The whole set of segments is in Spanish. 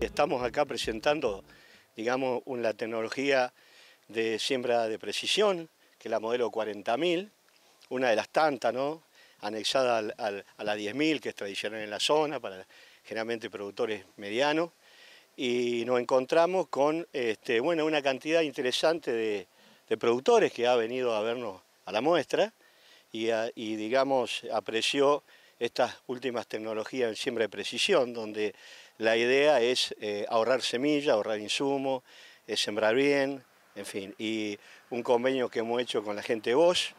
Estamos acá presentando, digamos, la tecnología de siembra de precisión, que es la modelo 40.000, una de las tantas, ¿no? anexada a la 10.000, que es tradicional en la zona, para generalmente productores medianos, y nos encontramos con este, bueno, una cantidad interesante de, productores que ha venido a vernos a la muestra y, digamos, apreció estas últimas tecnologías en siembra de precisión, donde la idea es eh, ahorrar semilla, ahorrar insumo, es eh, sembrar bien, en fin. Y un convenio que hemos hecho con la gente Bosch,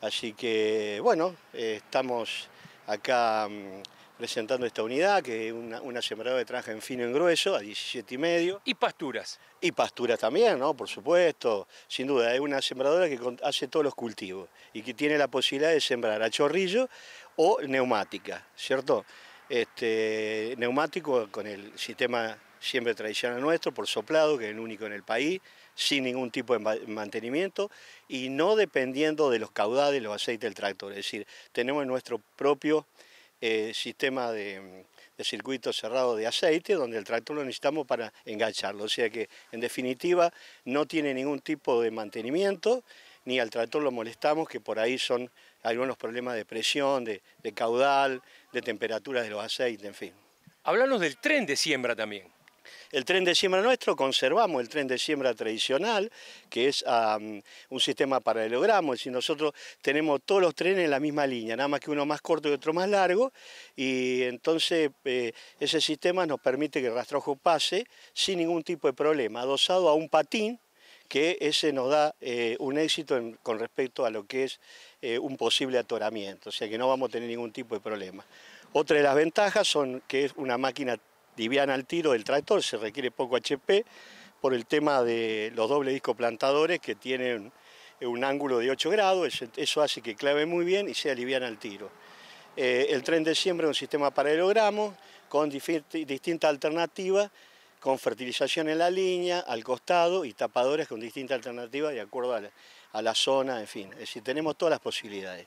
así que bueno, eh, estamos acá... Mm, presentando esta unidad, que es una, sembradora de traje en fino y en grueso, a 17 y medio. ¿Y pasturas? Y pasturas también, ¿no? Por supuesto, sin duda. Es una sembradora que hace todos los cultivos y que tiene la posibilidad de sembrar a chorrillo o neumática, ¿cierto? Este, neumático con el sistema siempre tradicional nuestro, por soplado, que es el único en el país, sin ningún tipo de mantenimiento y no dependiendo de los caudales, los aceites del tractor. Es decir, tenemos nuestro propio eh, sistema mm, de, circuito cerrado de aceite, donde el tractor lo necesitamos para engancharlo. O sea que, en definitiva, no tiene ningún tipo de mantenimiento, ni al tractor lo molestamos, que por ahí son algunos problemas de presión, de, caudal, de temperatura de los aceites, en fin. hablarnos del tren de siembra también. El tren de siembra nuestro, conservamos el tren de siembra tradicional, que es un sistema paralelogramo, es decir, nosotros tenemos todos los trenes en la misma línea, nada más que uno más corto y otro más largo, y entonces eh, ese sistema nos permite que el rastrojo pase sin ningún tipo de problema, adosado a un patín, que ese nos da eh, un éxito con respecto a lo que es eh, un posible atoramiento, o sea que no vamos a tener ningún tipo de problema. Otra de las ventajas son que es una máquina liviana al tiro del tractor, se requiere poco HP por el tema de los doble disco plantadores que tienen un ángulo de 8 grados, eso hace que clave muy bien y sea liviana al tiro. Eh, el tren de siembra es un sistema paralelogramo con distintas alternativas, con fertilización en la línea, al costado y tapadores con distintas alternativas de acuerdo a la, a la zona, en fin. Es decir, tenemos todas las posibilidades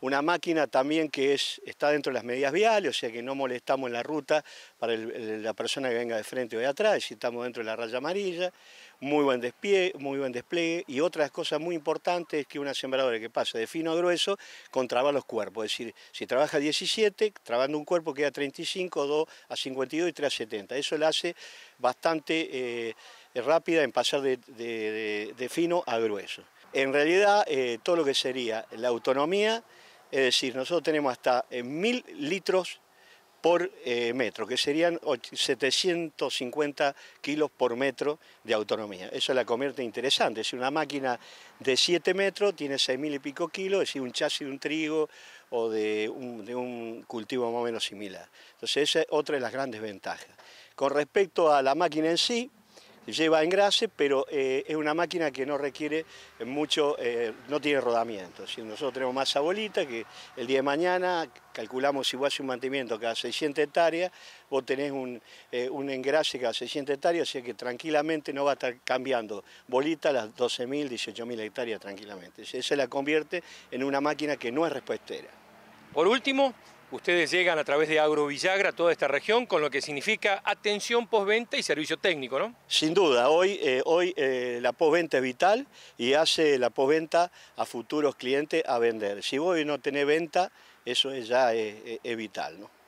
una máquina también que es, está dentro de las medidas viales, o sea que no molestamos en la ruta para la persona que venga de frente o de atrás, si estamos dentro de la raya amarilla, muy buen despliegue, muy buen despliegue y otras cosas muy importantes es que una sembradora que pasa de fino a grueso contraba los cuerpos, es decir, si trabaja 17, trabando un cuerpo queda 35, 2 a 52 y 3 a 70, eso la hace bastante eh, rápida en pasar de, fino a grueso. En realidad, eh, todo lo que sería la autonomía es decir, nosotros tenemos hasta eh, mil litros por eh, metro, que serían 750 kilos por metro de autonomía. Eso la convierte interesante. Es una máquina de 7 metros tiene mil y pico kilos, es decir, un chasis de un trigo o de de un cultivo más o menos similar. Entonces, esa es otra de las grandes ventajas. Con respecto a la máquina en sí, lleva engrase, pero eh, es una máquina que no requiere eh, mucho, eh, no tiene rodamiento. Si nosotros tenemos masa bolita, que el día de mañana calculamos si vos haces un mantenimiento cada 600 hectáreas, vos tenés un, un engrase cada 600 hectáreas, así que tranquilamente no va a estar cambiando bolita a las 12.000, 18.000 hectáreas tranquilamente. Se la convierte en una máquina que no es respuestera. Por último, Ustedes llegan a través de Agrovillagra a toda esta región, con lo que significa atención postventa y servicio técnico, ¿no? Sin duda, hoy, eh, hoy eh, la postventa es vital y hace la posventa a futuros clientes a vender. Si vos no tenés venta, eso ya es vital, ¿no?